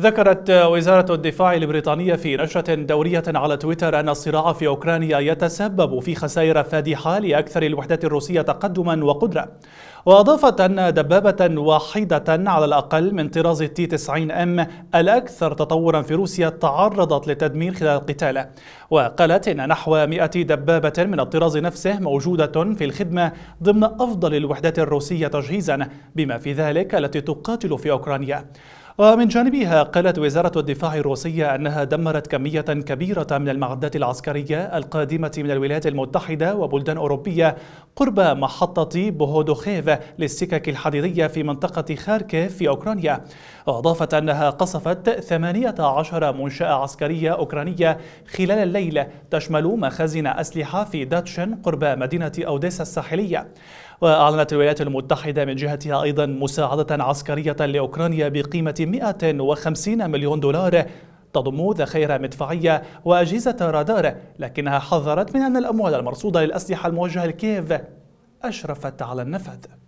ذكرت وزارة الدفاع البريطانية في نشرة دورية على تويتر أن الصراع في أوكرانيا يتسبب في خسائر فادحة لأكثر الوحدات الروسية تقدما وقدرة وأضافت أن دبابة واحدة على الأقل من طراز التي 90 أم الأكثر تطورا في روسيا تعرضت للتدمير خلال القتال وقالت إن نحو 100 دبابة من الطراز نفسه موجودة في الخدمة ضمن أفضل الوحدات الروسية تجهيزا بما في ذلك التي تقاتل في أوكرانيا ومن جانبها قالت وزارة الدفاع الروسية أنها دمرت كمية كبيرة من المعدات العسكرية القادمة من الولايات المتحدة وبلدان أوروبية قرب محطة بوهودوخيف للسكك الحديدية في منطقة خاركيف في أوكرانيا وأضافت أنها قصفت 18 منشأة عسكرية أوكرانية خلال الليل تشمل مخازن أسلحة في داتشن قرب مدينة أوديسا الساحلية وأعلنت الولايات المتحدة من جهتها أيضا مساعدة عسكرية لأوكرانيا بقيمة 150 مليون دولار تضم ذخيرة مدفعية وأجهزة رادار لكنها حذرت من أن الأموال المرصودة للأسلحة الموجهة لكييف أشرفت على النفاذ